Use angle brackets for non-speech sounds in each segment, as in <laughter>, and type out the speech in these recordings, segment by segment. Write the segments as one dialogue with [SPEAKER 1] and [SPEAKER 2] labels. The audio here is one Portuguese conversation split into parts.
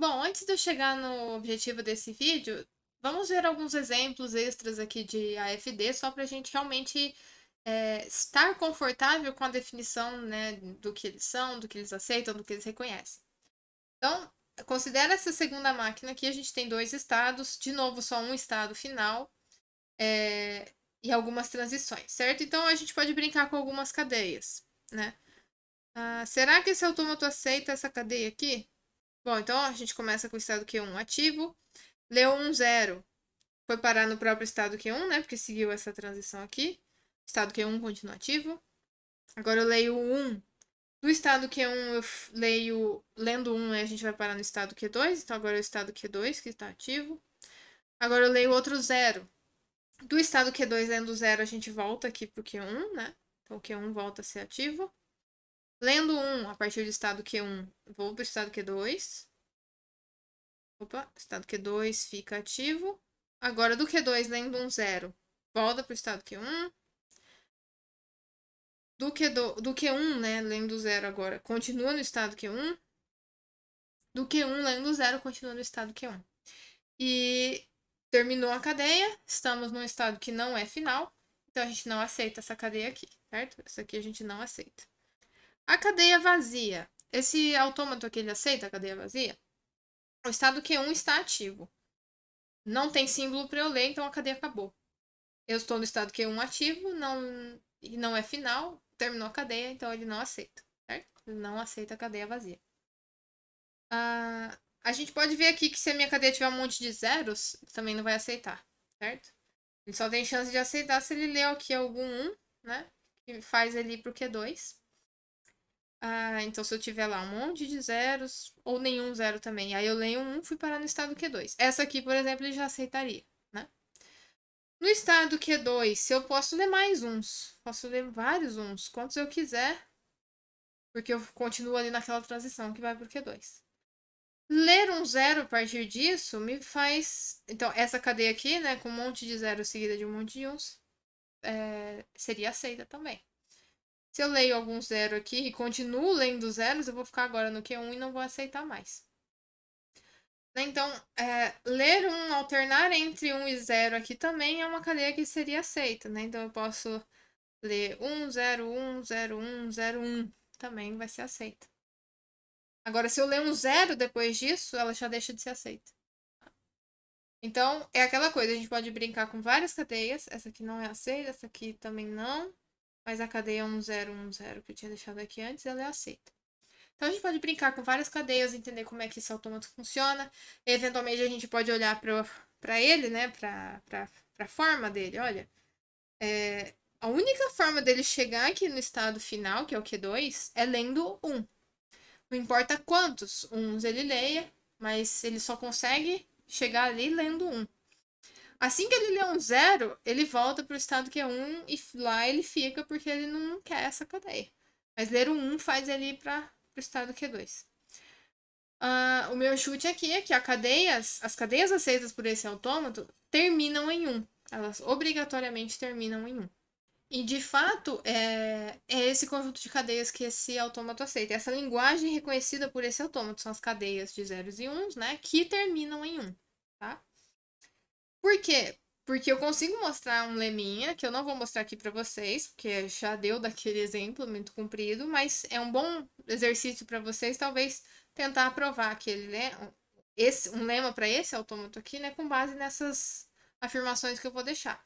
[SPEAKER 1] Bom, antes de eu chegar no objetivo desse vídeo, vamos ver alguns exemplos extras aqui de AFD, só para a gente realmente é, estar confortável com a definição né, do que eles são, do que eles aceitam, do que eles reconhecem. Então, considera essa segunda máquina aqui, a gente tem dois estados, de novo só um estado final é, e algumas transições, certo? Então a gente pode brincar com algumas cadeias, né? Ah, será que esse autômato aceita essa cadeia aqui? Bom, então a gente começa com o estado Q1 ativo. Leu 1, 0. Foi parar no próprio estado Q1, né? Porque seguiu essa transição aqui. Estado Q1 continua ativo. Agora eu leio 1. Do estado Q1 eu leio... Lendo 1, né, a gente vai parar no estado Q2. Então agora é o estado Q2 que está ativo. Agora eu leio outro 0. Do estado Q2 lendo 0, a gente volta aqui para o Q1, né? Então o Q1 volta a ser ativo. Lendo 1 a partir do estado Q1, vou para o estado Q2. Opa, estado Q2 fica ativo. Agora do Q2, lendo 1, 0, volta para o estado Q1. Do, Q2, do Q1, né, lendo 0 agora, continua no estado Q1. Do Q1, lendo 0, continua no estado Q1. E terminou a cadeia, estamos num estado que não é final, então a gente não aceita essa cadeia aqui, certo? Essa aqui a gente não aceita. A cadeia vazia. Esse autômato aqui, ele aceita a cadeia vazia? O estado Q1 está ativo. Não tem símbolo para eu ler, então a cadeia acabou. Eu estou no estado Q1 ativo, não, e não é final, terminou a cadeia, então ele não aceita, certo? Ele não aceita a cadeia vazia. Uh, a gente pode ver aqui que se a minha cadeia tiver um monte de zeros, também não vai aceitar, certo? Ele só tem chance de aceitar se ele ler aqui algum 1, né? Que faz para pro Q2. Ah, então se eu tiver lá um monte de zeros, ou nenhum zero também, aí eu leio um, fui parar no estado Q2. Essa aqui, por exemplo, ele já aceitaria, né? No estado Q2, se eu posso ler mais uns, posso ler vários uns, quantos eu quiser, porque eu continuo ali naquela transição que vai o Q2. Ler um zero a partir disso me faz... Então, essa cadeia aqui, né, com um monte de zeros seguida de um monte de uns, é... seria aceita também. Se eu leio algum zero aqui e continuo lendo zeros, eu vou ficar agora no Q1 e não vou aceitar mais. Né, então, é, ler um, alternar entre 1 e 0 aqui também é uma cadeia que seria aceita, né? Então, eu posso ler 1, 0, 1, 0, 1, 0, 1. Também vai ser aceita. Agora, se eu ler um zero depois disso, ela já deixa de ser aceita. Então, é aquela coisa, a gente pode brincar com várias cadeias. Essa aqui não é aceita, essa aqui também não. Mas a cadeia 1010 que eu tinha deixado aqui antes, ela é aceita. Então a gente pode brincar com várias cadeias, entender como é que esse autômato funciona. eventualmente a gente pode olhar para ele, né? Para a forma dele. Olha, é, a única forma dele chegar aqui no estado final, que é o Q2, é lendo 1. Não importa quantos uns ele leia, mas ele só consegue chegar ali lendo 1. Assim que ele lê um zero, ele volta pro estado que é um e lá ele fica porque ele não quer essa cadeia. Mas ler um faz ele ir para o estado que é dois. Uh, o meu chute aqui é que a cadeias, as cadeias aceitas por esse autômato terminam em um. Elas obrigatoriamente terminam em um. E de fato, é, é esse conjunto de cadeias que esse autômato aceita. Essa linguagem reconhecida por esse autômato são as cadeias de zeros e uns, né? Que terminam em um, tá? Por quê? Porque eu consigo mostrar um leminha, que eu não vou mostrar aqui para vocês, porque já deu daquele exemplo muito comprido, mas é um bom exercício para vocês, talvez, tentar provar aquele, né? Esse, um lema para esse autômato aqui, né? Com base nessas afirmações que eu vou deixar.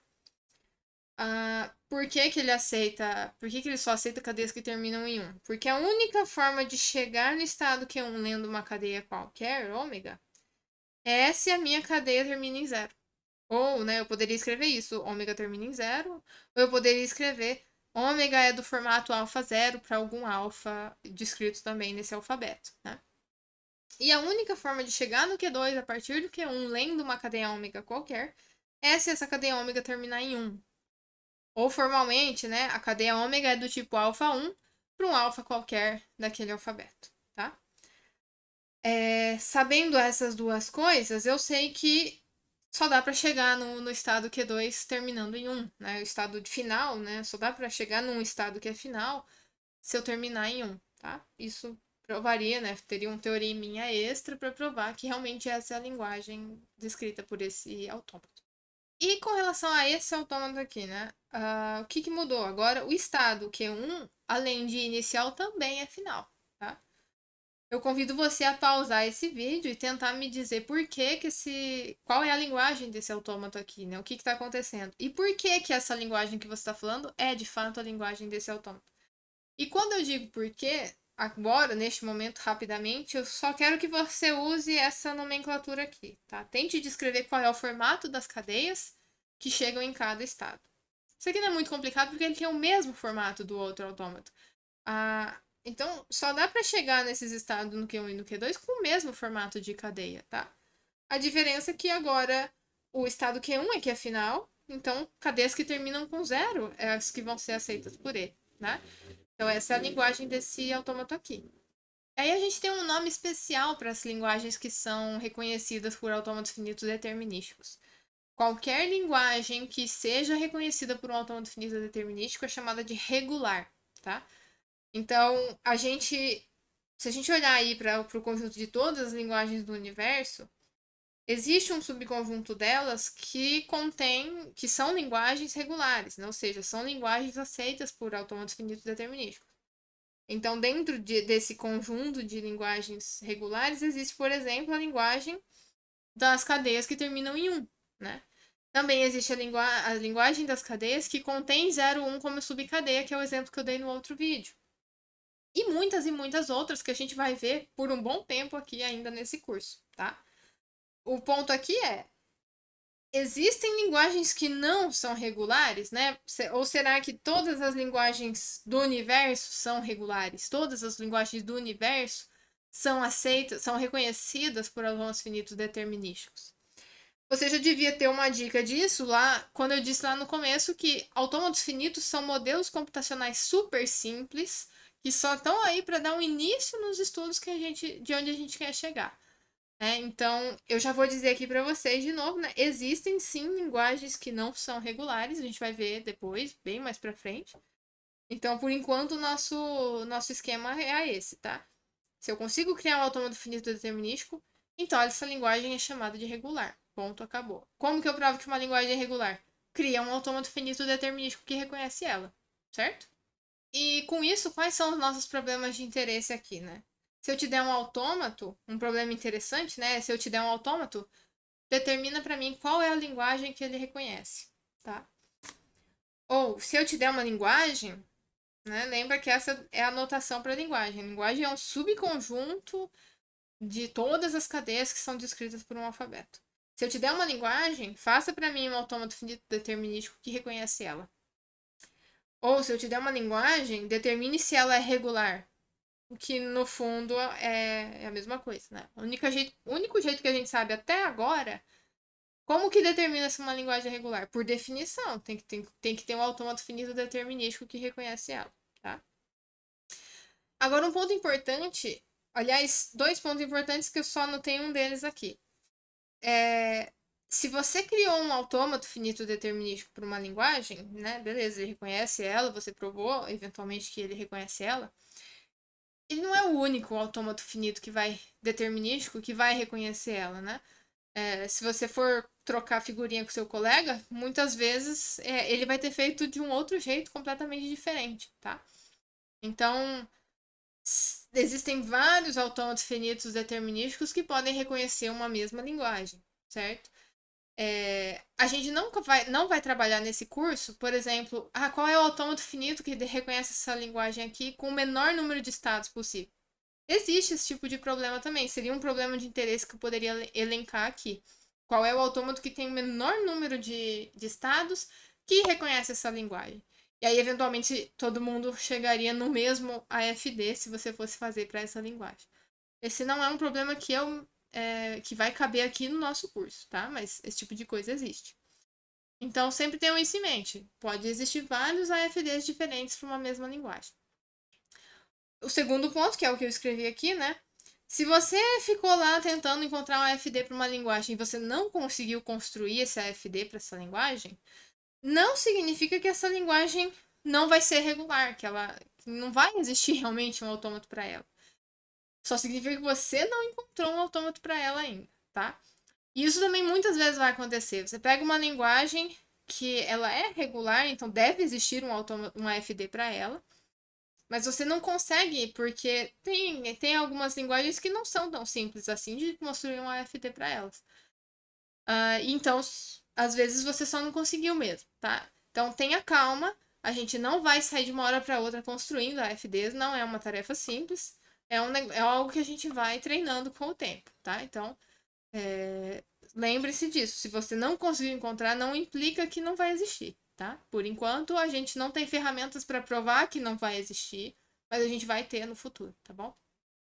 [SPEAKER 1] Uh, por que, que ele aceita? Por que, que ele só aceita cadeias que terminam em 1? Um? Porque a única forma de chegar no estado que é 1 um, lendo uma cadeia qualquer, ômega, é se a minha cadeia termina em 0. Ou, né, eu poderia escrever isso, ômega termina em zero. Ou eu poderia escrever ômega é do formato alfa zero para algum alfa descrito também nesse alfabeto, né? E a única forma de chegar no Q2 a partir do Q1, lendo uma cadeia ômega qualquer, é se essa cadeia ômega terminar em 1. Ou formalmente, né, a cadeia ômega é do tipo alfa 1 para um alfa qualquer daquele alfabeto, tá? É, sabendo essas duas coisas, eu sei que só dá para chegar no, no estado Q2 é terminando em 1, né? O estado final, né? Só dá para chegar num estado que é final se eu terminar em 1, tá? Isso provaria, né? Teria um teoreminha extra para provar que realmente essa é a linguagem descrita por esse autômato. E com relação a esse autômato aqui, né? Uh, o que, que mudou? Agora, o estado Q1, é além de inicial, também é final, tá? Eu convido você a pausar esse vídeo e tentar me dizer por que que esse... Qual é a linguagem desse autômato aqui, né? O que está acontecendo. E por que que essa linguagem que você está falando é, de fato, a linguagem desse autômato. E quando eu digo por que, agora, neste momento, rapidamente, eu só quero que você use essa nomenclatura aqui, tá? Tente descrever qual é o formato das cadeias que chegam em cada estado. Isso aqui não é muito complicado porque ele tem o mesmo formato do outro autômato. A, ah, então, só dá para chegar nesses estados no Q1 e no Q2 com o mesmo formato de cadeia, tá? A diferença é que agora o estado Q1 é que é final, então cadeias que terminam com zero é as que vão ser aceitas por ele, né? Então, essa é a linguagem desse autômato aqui. Aí a gente tem um nome especial para as linguagens que são reconhecidas por autômatos finitos determinísticos. Qualquer linguagem que seja reconhecida por um autômato finito determinístico é chamada de regular, tá? Então, a gente. Se a gente olhar aí para o conjunto de todas as linguagens do universo, existe um subconjunto delas que contém. que são linguagens regulares, né? ou seja, são linguagens aceitas por autômatos finitos determinísticos. Então, dentro de, desse conjunto de linguagens regulares, existe, por exemplo, a linguagem das cadeias que terminam em 1, né? Também existe a, lingu a linguagem das cadeias que contém 0,1 como subcadeia, que é o exemplo que eu dei no outro vídeo. E muitas e muitas outras que a gente vai ver por um bom tempo aqui ainda nesse curso, tá? O ponto aqui é: existem linguagens que não são regulares, né? Ou será que todas as linguagens do universo são regulares? Todas as linguagens do universo são aceitas, são reconhecidas por alguns finitos determinísticos. Você já devia ter uma dica disso lá quando eu disse lá no começo que autômatos finitos são modelos computacionais super simples que só estão aí para dar um início nos estudos que a gente, de onde a gente quer chegar. Né? Então, eu já vou dizer aqui para vocês de novo, né? existem sim linguagens que não são regulares, a gente vai ver depois, bem mais para frente. Então, por enquanto, o nosso, nosso esquema é esse, tá? Se eu consigo criar um autômato finito determinístico, então essa linguagem é chamada de regular. Ponto, acabou. Como que eu provo que uma linguagem é regular? Cria um autômato finito determinístico que reconhece ela, certo? E com isso, quais são os nossos problemas de interesse aqui, né? Se eu te der um autômato, um problema interessante, né? Se eu te der um autômato, determina para mim qual é a linguagem que ele reconhece, tá? Ou se eu te der uma linguagem, né? Lembra que essa é a notação para a linguagem. A linguagem é um subconjunto de todas as cadeias que são descritas por um alfabeto. Se eu te der uma linguagem, faça para mim um autômato finito determinístico que reconhece ela. Ou se eu te der uma linguagem, determine se ela é regular. O que no fundo é, é a mesma coisa, né? O único jeito, único jeito que a gente sabe até agora, como que determina se uma linguagem é regular? Por definição, tem que, tem, tem que ter um autômato finito determinístico que reconhece ela, tá? Agora, um ponto importante, aliás, dois pontos importantes que eu só anotei um deles aqui. É, se você criou um autômato finito determinístico para uma linguagem, né? Beleza, ele reconhece ela, você provou eventualmente que ele reconhece ela. Ele não é o único autômato finito que vai determinístico que vai reconhecer ela, né? É, se você for trocar figurinha com seu colega, muitas vezes é, ele vai ter feito de um outro jeito completamente diferente, tá? Então, existem vários autômatos finitos determinísticos que podem reconhecer uma mesma linguagem, certo? É, a gente não vai, não vai trabalhar nesse curso, por exemplo, ah, qual é o autômato finito que reconhece essa linguagem aqui com o menor número de estados possível. Existe esse tipo de problema também, seria um problema de interesse que eu poderia elencar aqui. Qual é o autômato que tem o menor número de, de estados que reconhece essa linguagem? E aí, eventualmente, todo mundo chegaria no mesmo AFD se você fosse fazer para essa linguagem. Esse não é um problema que eu é, que vai caber aqui no nosso curso, tá? Mas esse tipo de coisa existe. Então, sempre tenham isso em mente. Pode existir vários AFDs diferentes para uma mesma linguagem. O segundo ponto, que é o que eu escrevi aqui, né? Se você ficou lá tentando encontrar um AFD para uma linguagem e você não conseguiu construir esse AFD para essa linguagem, não significa que essa linguagem não vai ser regular, que ela que não vai existir <laughs> realmente um autômato para ela. Só significa que você não encontrou um autômato para ela ainda, tá? E isso também muitas vezes vai acontecer. Você pega uma linguagem que ela é regular, então deve existir um uma FD para ela, mas você não consegue porque tem, tem algumas linguagens que não são tão simples assim de construir um AFD para elas. Uh, então, às vezes você só não conseguiu mesmo, tá? Então tenha calma, a gente não vai sair de uma hora para outra construindo AFDs, não é uma tarefa simples é, um, é algo que a gente vai treinando com o tempo, tá? Então, é, lembre-se disso. Se você não conseguiu encontrar, não implica que não vai existir, tá? Por enquanto, a gente não tem ferramentas para provar que não vai existir, mas a gente vai ter no futuro, tá bom?